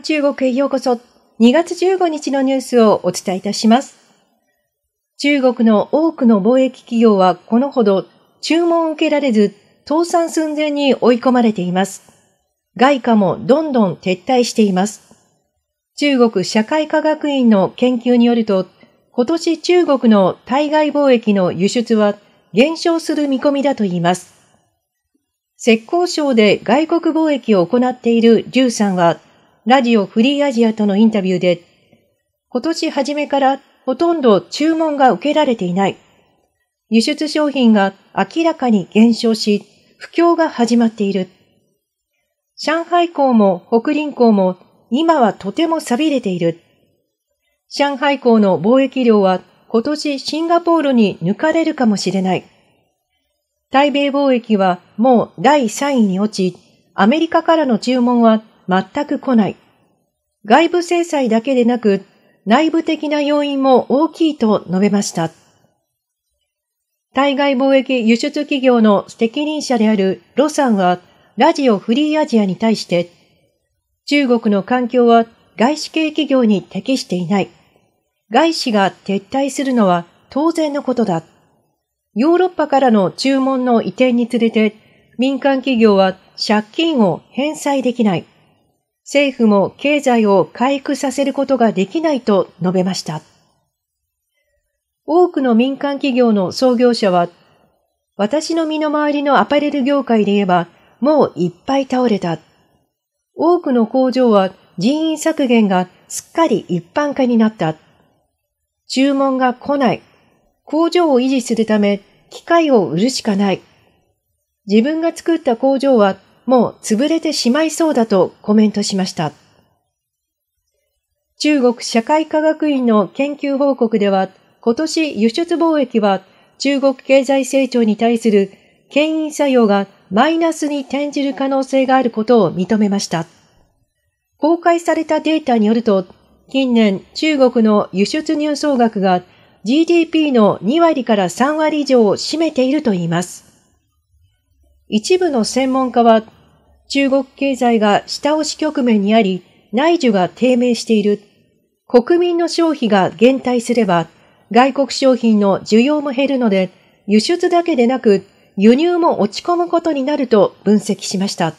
中国へようこそ2月15日のニュースをお伝えいたします。中国の多くの貿易企業はこのほど注文を受けられず倒産寸前に追い込まれています。外貨もどんどん撤退しています。中国社会科学院の研究によると今年中国の対外貿易の輸出は減少する見込みだといいます。浙江省で外国貿易を行っている劉さんはラジオフリーアジアとのインタビューで、今年初めからほとんど注文が受けられていない。輸出商品が明らかに減少し、不況が始まっている。上海港も北林港も今はとても錆びれている。上海港の貿易量は今年シンガポールに抜かれるかもしれない。対米貿易はもう第3位に落ち、アメリカからの注文は全く来ない。外部制裁だけでなく、内部的な要因も大きいと述べました。対外貿易輸出企業の責任者であるロさんは、ラジオフリーアジアに対して、中国の環境は外資系企業に適していない。外資が撤退するのは当然のことだ。ヨーロッパからの注文の移転につれて、民間企業は借金を返済できない。政府も経済を回復させることができないと述べました。多くの民間企業の創業者は、私の身の回りのアパレル業界で言えば、もういっぱい倒れた。多くの工場は人員削減がすっかり一般化になった。注文が来ない。工場を維持するため機械を売るしかない。自分が作った工場はもう潰れてしまいそうだとコメントしました。中国社会科学院の研究報告では、今年輸出貿易は中国経済成長に対する牽引作用がマイナスに転じる可能性があることを認めました。公開されたデータによると、近年中国の輸出入総額が GDP の2割から3割以上を占めているといいます。一部の専門家は中国経済が下押し局面にあり、内需が低迷している。国民の消費が減退すれば、外国商品の需要も減るので、輸出だけでなく輸入も落ち込むことになると分析しました。